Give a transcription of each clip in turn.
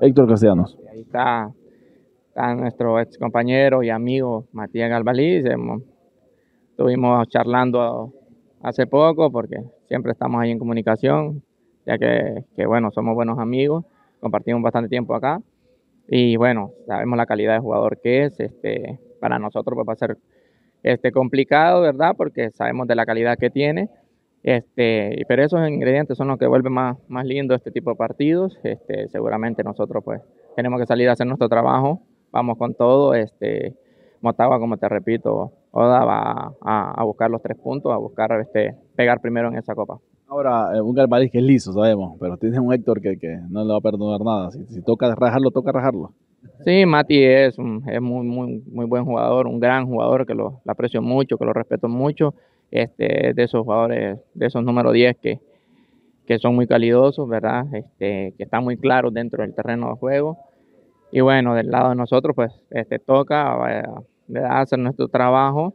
Héctor Castellanos. Ahí está, nuestro ex compañero y amigo Matías Galvaliz. Estuvimos charlando hace poco porque siempre estamos ahí en comunicación, ya que, bueno, somos buenos amigos, compartimos bastante tiempo acá y bueno, sabemos la calidad de jugador que es. Este, para nosotros pues va a ser este, complicado, ¿verdad? Porque sabemos de la calidad que tiene, este, pero esos ingredientes son los que vuelven más, más lindo este tipo de partidos. Este, seguramente nosotros pues tenemos que salir a hacer nuestro trabajo. Vamos con todo. Este, Motagua, como te repito, Oda va a, buscar los tres puntos, a buscar este, pegar primero en esa copa. Ahora, eh, un Galvariz que es liso, sabemos, pero tiene un Héctor que, no le va a perdonar nada. Si, toca rajarlo, toca rajarlo. Sí, Mati es, un, es muy, muy, buen jugador, un gran jugador que lo aprecio mucho, que lo respeto mucho. Este, de esos jugadores, de esos número 10 que, que son muy calidosos, ¿verdad? Este, que están muy claros dentro del terreno de juego. Y bueno, del lado de nosotros, pues este, toca eh, hacer nuestro trabajo.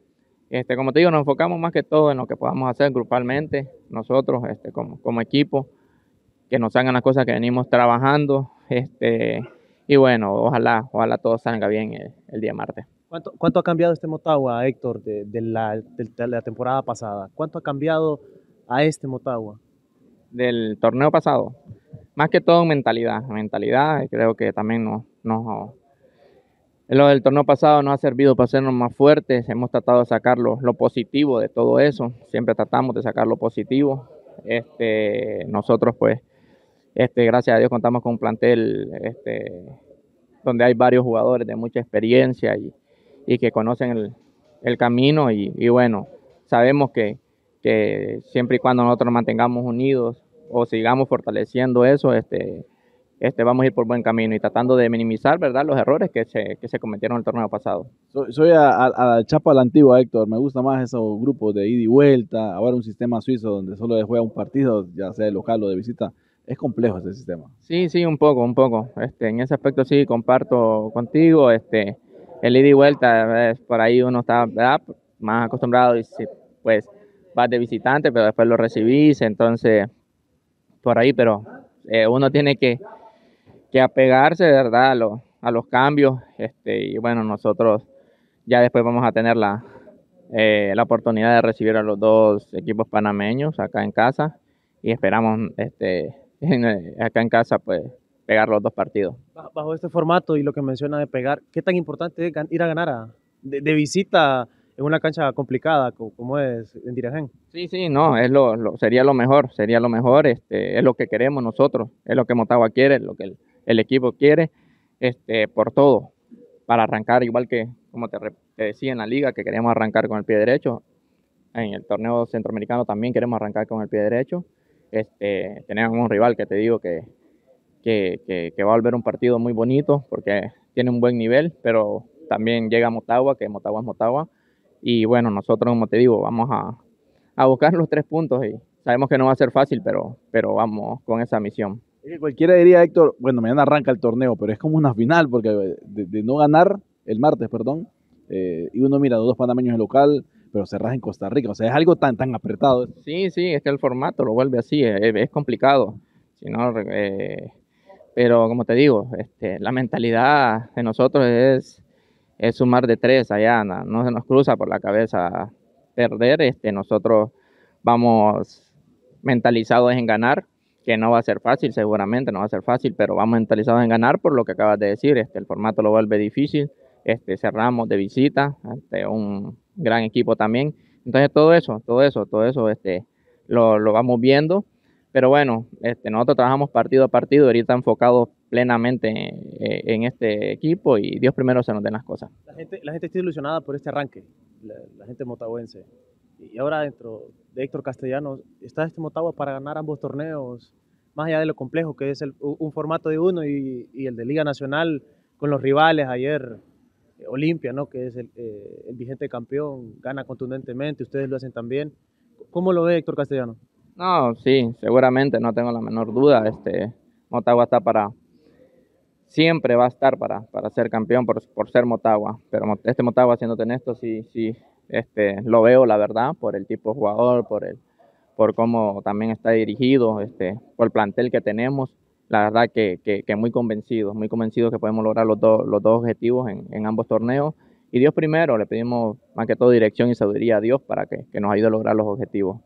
Este, como te digo, nos enfocamos más que todo en lo que podamos hacer grupalmente, nosotros este, como, equipo, que nos hagan las cosas que venimos trabajando. Este, y bueno, ojalá, ojalá todo salga bien el día martes. ¿Cuánto, ha cambiado este Motagua, Héctor, de, la, temporada pasada? ¿Cuánto ha cambiado a este Motagua? Del torneo pasado. Más que todo en mentalidad. Mentalidad, creo que también nos, lo del torneo pasado nos ha servido para hacernos más fuertes. Hemos tratado de sacar lo, positivo de todo eso. Siempre tratamos de sacar lo positivo. Este, nosotros, pues, este, gracias a Dios contamos con un plantel este, donde hay varios jugadores de mucha experiencia y, y que conocen el, el camino y, bueno, sabemos que, que, siempre y cuando nosotros nos mantengamos unidos o sigamos fortaleciendo eso, este, este, vamos a ir por buen camino y tratando de minimizar ¿verdad? los errores que se, que se cometieron el torneo pasado. Soy, soy a, a, a, Chapa la antigua, Héctor. Me gusta más esos grupos de ida y vuelta. Ahora un sistema suizo donde solo se juega un partido, ya sea de local o de visita. Es complejo ese sistema. Sí, sí, un poco, un poco. Este, en ese aspecto sí comparto contigo. Este, el ida y vuelta, eh, por ahí uno está más acostumbrado y pues vas de visitante, pero después lo recibís, entonces por ahí, pero eh, uno tiene que, que apegarse, ¿verdad? A, los cambios, este, y bueno, nosotros ya después vamos a tener la, eh, la oportunidad de recibir a los dos equipos panameños acá en casa y esperamos este, acá en casa pues pegar los dos partidos. Bajo este formato y lo que menciona de pegar, ¿qué tan importante es ir a ganar de, visita en una cancha complicada como es en Dirajén? Sí, sí, no, es lo, sería lo mejor, sería lo mejor, este, es lo que queremos nosotros, es lo que Motagua quiere, es lo que el, equipo quiere, este, por todo, para arrancar igual que, como te, te decía en la liga, que queríamos arrancar con el pie derecho, en el torneo centroamericano también queremos arrancar con el pie derecho. Este, tenemos un rival que te digo que que, va a volver un partido muy bonito porque tiene un buen nivel, pero también llega Motagua, que Motagua es Motagua. Y bueno, nosotros, como te digo, vamos a, buscar los tres puntos y sabemos que no va a ser fácil, pero, pero vamos con esa misión. Cualquiera diría, Héctor, bueno, mañana arranca el torneo, pero es como una final, porque eh, de, no ganar el martes, perdón, eh, y uno mira, dos panameños en local, pero cerras en Costa Rica, o sea, es algo tan, tan apretado. Sí, sí, es que el formato lo vuelve así, es, complicado. Si no, eh, pero como te digo, este, la mentalidad de nosotros es, sumar de tres allá, no, se nos cruza por la cabeza perder, este, nosotros vamos mentalizados en ganar, que no va a ser fácil, seguramente no va a ser fácil, pero vamos mentalizados en ganar por lo que acabas de decir, este, el formato lo vuelve difícil, este, cerramos de visita ante un gran equipo también, entonces todo eso, todo eso, todo eso este, lo vamos viendo pero bueno, este, nosotros trabajamos partido a partido, ahorita enfocados plenamente eh, en, este equipo y Dios primero se nos den las cosas. La gente, la gente está ilusionada por este arranque, la, gente motahuense. Y ahora dentro de Héctor Castellanos, ¿está este Motagua para ganar ambos torneos? Más allá de lo complejo que es un formato de uno y, el de Liga Nacional con los rivales ayer, eh, Olimpia, ¿no? que es el, eh, el vigente campeón, gana contundentemente, ustedes lo hacen también. ¿Cómo lo ve Héctor Castellanos? No, sí, seguramente, no tengo la menor duda. Este, Motagua está para, siempre va a estar para, para ser campeón por, ser Motagua. Pero este Motagua, haciéndote esto, sí, sí, este, lo veo, la verdad, por el tipo de jugador, por, el, por cómo también está dirigido, este, por el plantel que tenemos. La verdad que, que, muy convencidos, muy convencidos que podemos lograr los, los dos objetivos en, en ambos torneos. Y Dios primero, le pedimos más que todo dirección y sabiduría a Dios para que, que nos ayude a lograr los objetivos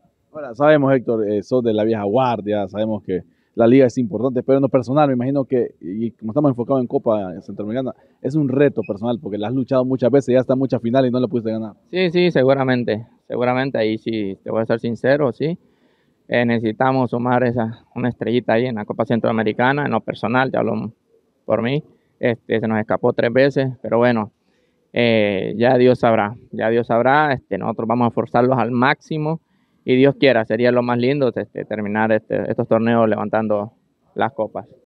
sabemos, Héctor, eh, sos de la vieja guardia, sabemos que la liga es importante, pero en lo personal, me imagino que, y como estamos enfocados en Copa Centroamericana, es un reto personal, porque la has luchado muchas veces, ya hasta muchas finales y no la pudiste ganar. Sí, sí, seguramente, seguramente, ahí sí, te voy a ser sincero, sí. Eh, necesitamos sumar esa, una estrellita ahí en la Copa Centroamericana, en lo personal, ya hablo por mí, este, se nos escapó tres veces, pero bueno, eh, ya Dios sabrá, ya Dios sabrá, este, nosotros vamos a forzarlos al máximo y Dios quiera, sería lo más lindo este, terminar este, estos torneos levantando las copas.